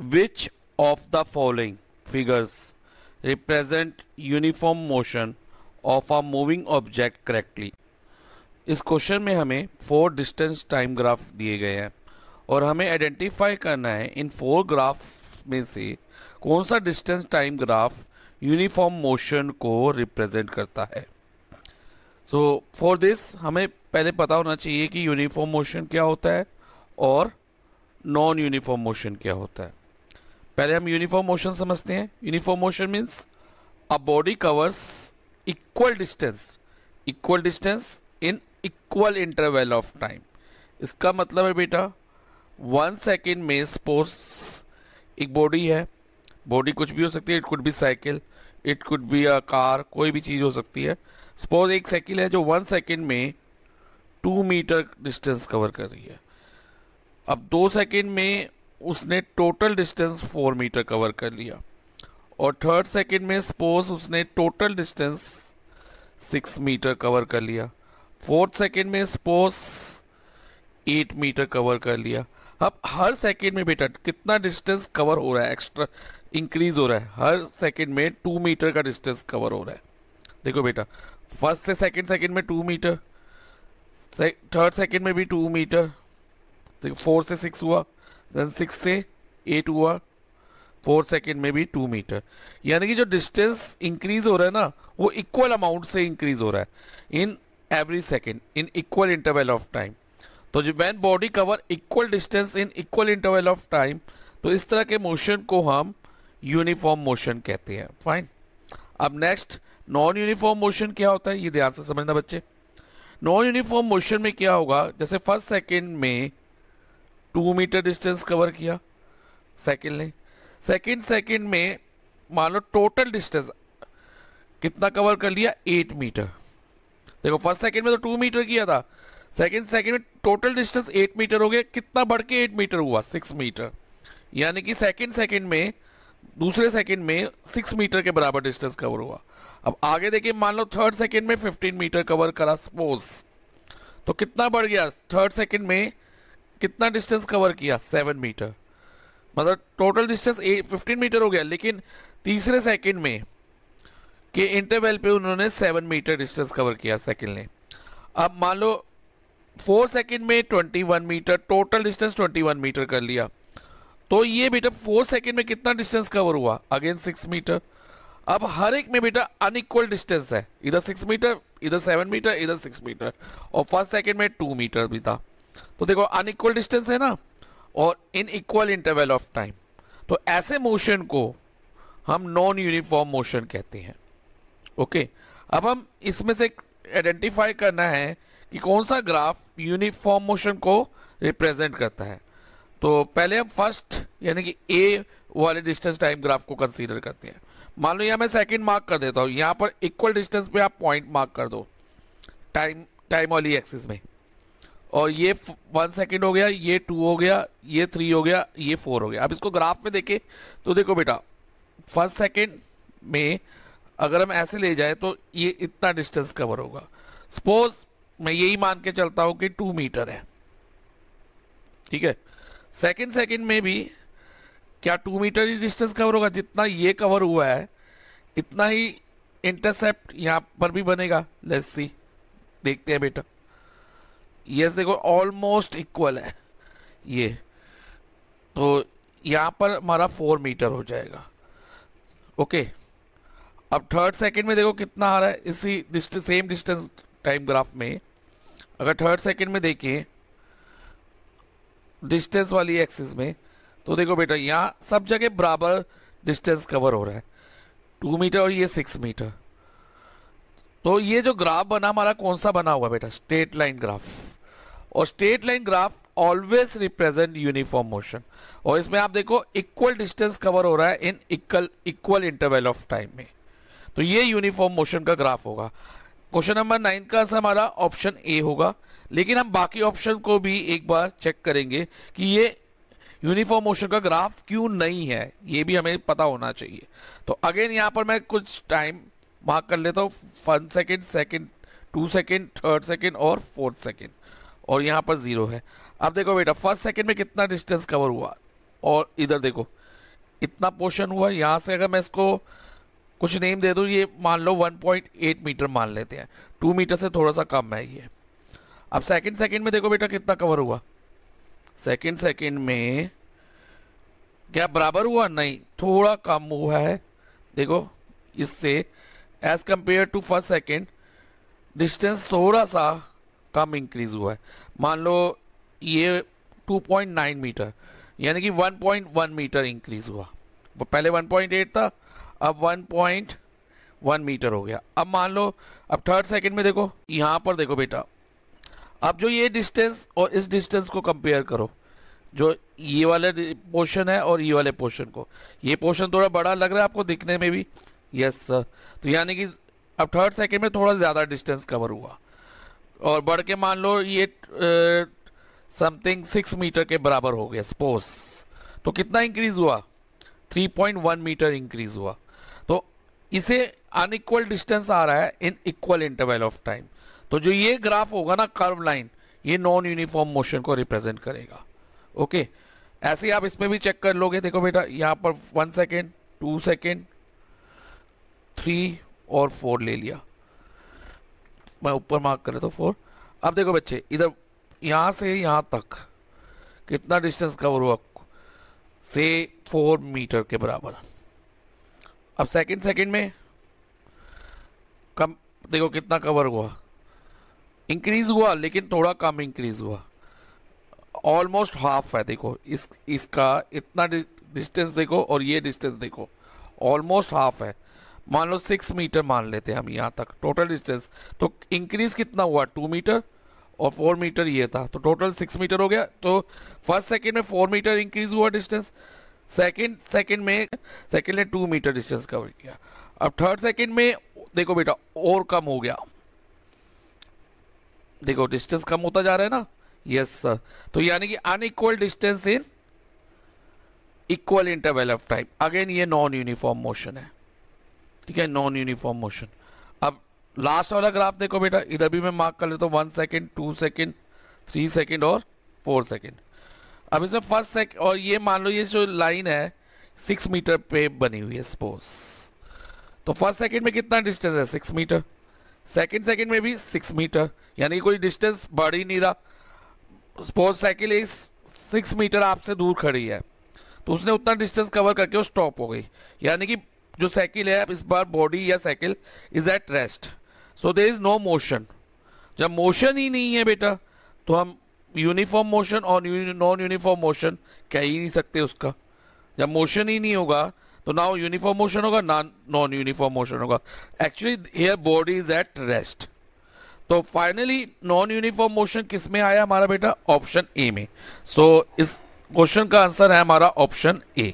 which of the following figures represent uniform motion of a moving object correctly इस question में हमें four distance time graph दिए गए हैं और हमें आइडेंटिफाई करना है इन फोर ग्राफ में से कौन सा distance time graph uniform motion को रिप्रेजेंट करता है सो फॉर दिस हमें पहले पता होना चाहिए कि यूनिफॉर्म मोशन क्या होता है और नॉन यूनिफॉर्म मोशन क्या होता है पहले हम यूनिफॉर्म मोशन समझते हैं uniform motion means a body covers equal distance equal distance in equal interval of time इसका मतलब है बेटा वन सेकेंड में स्पोर्ट्स एक बॉडी है बॉडी कुछ भी हो सकती है इट कुड भी साइकिल इट कुड भी अ कार कोई भी चीज़ हो सकती है सपोज एक साइकिल है जो वन सेकेंड में टू मीटर डिस्टेंस कवर कर रही है अब दो सेकेंड में उसने total distance four metre cover कर लिया और थर्ड सेकंड में सपोज उसने total distance six metre cover कर लिया फोर्थ सेकंड में सपोज एट मीटर कवर कर लिया अब हर सेकंड में बेटा कितना डिस्टेंस कवर हो रहा है एक्स्ट्रा इंक्रीज हो रहा है हर सेकंड में टू मीटर का डिस्टेंस कवर हो रहा है देखो बेटा फर्स्ट से सेकेंड सेकेंड में टू मीटर थर्ड सेकेंड में भी टू मीटर देखो फोर से सिक्स हुआ देन सिक्स से एट हुआ फोर सेकेंड में भी टू मीटर यानी कि जो डिस्टेंस इंक्रीज हो रहा है ना वो इक्वल अमाउंट से इंक्रीज हो रहा है in every second in equal interval of time तो जो when body cover equal distance in equal interval of time तो इस तरह के मोशन को हम यूनिफॉर्म मोशन कहते हैं फाइन अब नेक्स्ट नॉन यूनिफॉर्म मोशन क्या होता है ये ध्यान से समझना बच्चे नॉन यूनिफॉर्म मोशन में क्या होगा जैसे फर्स्ट सेकेंड में टू मीटर डिस्टेंस कवर किया सेकेंड ने सेकेंड सेकेंड में मान लो टोटल डिस्टेंस कितना कवर कर लिया एट मीटर देखो फर्स्ट सेकेंड में तो टू मीटर किया था सेकेंड सेकेंड में टोटल डिस्टेंस एट मीटर हो गया कितना बढ़ के एट मीटर हुआ सिक्स मीटर यानी कि सेकेंड सेकंड में दूसरे सेकंड में सिक्स मीटर के बराबर डिस्टेंस कवर हुआ अब आगे देखिए मान लो थर्ड सेकेंड में फिफ्टीन मीटर कवर करा सपोज तो कितना बढ़ गया थर्ड सेकेंड में कितना डिस्टेंस कवर किया सेवन मीटर मतलब टोटल डिस्टेंस फिफ्टीन मीटर हो गया लेकिन तीसरे सेकंड में के इंटरवल पे उन्होंने सेवन मीटर डिस्टेंस कवर किया सेकंड ने अब मान लो फोर सेकंड में twenty one metre total distance twenty one metre कर लिया तो ये बेटा फोर सेकंड में कितना डिस्टेंस कवर हुआ अगेन सिक्स मीटर अब हर एक में बेटा अनइक्वल डिस्टेंस है इधर सिक्स मीटर इधर सेवन मीटर इधर सिक्स मीटर और फर्स्ट सेकेंड में टू मीटर भी था तो देखो अनइक्वल डिस्टेंस है ना और in equal interval of time तो ऐसे मोशन को हम नॉन यूनिफॉर्म मोशन कहते हैं ओके अब हम इसमें से आइडेंटिफाई करना है कि कौन सा ग्राफ यूनिफॉर्म मोशन को रिप्रेजेंट करता है तो पहले हम फर्स्ट यानी कि ए वाले डिस्टेंस टाइम ग्राफ को कंसीडर करते हैं मान लो यहाँ मैं सेकंड मार्क कर देता हूँ यहाँ पर इक्वल डिस्टेंस पे आप पॉइंट मार्क कर दो टाइम टाइम वाली एक्सिस में और ये वन सेकेंड हो गया ये टू हो गया ये थ्री हो गया ये फोर हो गया अब इसको ग्राफ में देखें तो देखो बेटा फर्स्ट सेकेंड में अगर हम ऐसे ले जाए तो ये इतना डिस्टेंस कवर होगा सपोज मैं यही मान के चलता हूं कि टू मीटर है ठीक है सेकेंड सेकेंड में भी क्या टू मीटर ही डिस्टेंस कवर होगा जितना ये कवर हुआ है इतना ही इंटरसेप्ट यहाँ पर भी बनेगा लेट्स सी देखते हैं बेटा यस देखो ऑलमोस्ट इक्वल है ये तो यहाँ पर हमारा फोर मीटर हो जाएगा ओके अब थर्ड सेकंड में देखो कितना आ रहा है इसी डिस्ट, सेम डिस्टेंस टाइम ग्राफ में अगर थर्ड सेकंड में देखें डिस्टेंस वाली एक्सिस में तो देखो बेटा यहाँ सब जगह बराबर डिस्टेंस कवर हो रहा है टू मीटर और ये सिक्स मीटर तो ये जो ग्राफ बना हमारा कौन सा बना हुआ बेटा स्ट्रेट लाइन ग्राफ और straight line graph always represent uniform motion और इसमें आप देखो इक्वल डिस्टेंस कवर हो रहा है in equal equal interval of time में तो ये यूनिफॉर्म मोशन का ग्राफ होगा क्वेश्चन नंबर नाइन का आंसर हमारा ऑप्शन ए होगा लेकिन हम बाकी ऑप्शन को भी एक बार चेक करेंगे कि ये यूनिफॉर्म मोशन का ग्राफ क्यों नहीं है ये भी हमें पता होना चाहिए तो अगेन यहाँ पर मैं कुछ टाइम मार्क कर लेता हूँ one second second two second third second और फोर्थ सेकेंड और यहाँ पर ज़ीरो है अब देखो बेटा फर्स्ट सेकेंड में कितना डिस्टेंस कवर हुआ और इधर देखो इतना पोर्शन हुआ यहाँ से अगर मैं इसको कुछ नेम दे दूँ ये मान लो 1.8 मीटर मान लेते हैं टू मीटर से थोड़ा सा कम है ये अब सेकंड सेकंड में देखो बेटा कितना कवर हुआ सेकंड सेकंड में क्या बराबर हुआ नहीं थोड़ा कम हुआ है देखो इससे as compare to first second distance थोड़ा सा कम इंक्रीज़ हुआ है मान लो ये 2.9 मीटर यानी कि 1.1 मीटर इंक्रीज़ हुआ वो पहले 1.8 था अब 1.1 मीटर हो गया अब मान लो अब थर्ड सेकंड में देखो यहाँ पर देखो बेटा अब जो ये डिस्टेंस और इस डिस्टेंस को कंपेयर करो जो ये वाले पोर्शन है और ये वाले पोर्शन को ये पोर्शन थोड़ा बड़ा लग रहा है आपको दिखने में भी यस सर तो यानी कि अब थर्ड सेकंड में थोड़ा ज़्यादा डिस्टेंस कवर हुआ और बढ़ के मान लो ये समथिंग सिक्स मीटर के बराबर हो गया सपोज तो कितना इंक्रीज हुआ 3.1 मीटर इंक्रीज हुआ तो इसे अनइक्वल डिस्टेंस आ रहा है in equal interval of time तो जो ये ग्राफ होगा ना कर्व लाइन ये नॉन यूनिफॉर्म मोशन को रिप्रेजेंट करेगा ओके ऐसे ही आप इसमें भी चेक कर लोगे देखो बेटा यहाँ पर one second two second three और फोर ले लिया मैं ऊपर मार्क लेता हूँ फोर अब देखो बच्चे इधर यहाँ से यहाँ तक कितना डिस्टेंस कवर हुआ से फोर मीटर के बराबर अब सेकंड सेकंड में कम देखो कितना कवर हुआ इंक्रीज हुआ लेकिन थोड़ा कम इंक्रीज हुआ ऑलमोस्ट हाफ है देखो इस इसका इतना डिस्टेंस देखो और ये डिस्टेंस देखो ऑलमोस्ट हाफ है मान लो सिक्स मीटर मान लेते हैं हम यहाँ तक टोटल डिस्टेंस तो इंक्रीज कितना हुआ टू मीटर और फोर मीटर ये था तो टोटल सिक्स मीटर हो गया तो फर्स्ट सेकेंड में फोर मीटर इंक्रीज हुआ डिस्टेंस सेकेंड सेकेंड में सेकेंड ने टू मीटर डिस्टेंस कवर किया अब थर्ड सेकेंड में देखो बेटा और कम हो गया देखो डिस्टेंस कम होता जा रहा है ना यस सर तो यानी कि unequal distance in equal interval of time again ये नॉन यूनिफॉर्म मोशन है ठीक है नॉन यूनिफॉर्म मोशन अब लास्ट वाला ग्राफ देखो बेटा इधर भी मैं मार्क कर लेता हूँ one second two second three second और फोर सेकेंड अब इसमें फर्स्ट सेकेंड और ये मान लो ये जो लाइन है सिक्स मीटर पे बनी हुई है सपोज तो फर्स्ट सेकेंड में कितना डिस्टेंस है सिक्स मीटर सेकेंड सेकेंड में भी सिक्स मीटर यानी कोई डिस्टेंस बढ़ ही नहीं रहा स्पोर्ट साइकिल इस सिक्स मीटर आपसे दूर खड़ी है तो उसने उतना डिस्टेंस कवर करके वो स्टॉप हो गई यानी कि जो साइकिल है इस बार बॉडी या cycle is at rest so there is no motion जब मोशन ही नहीं है बेटा तो हम यूनिफॉर्म मोशन और नॉन यूनिफॉर्म मोशन कह ही नहीं सकते उसका जब मोशन ही नहीं होगा तो ना यूनिफॉर्म मोशन होगा ना नॉन यूनिफॉर्म मोशन होगा actually here body is at rest तो फाइनली नॉन यूनिफॉर्म मोशन किस में आया हमारा बेटा ऑप्शन ए में सो so, इस क्वेश्चन का आंसर है हमारा ऑप्शन ए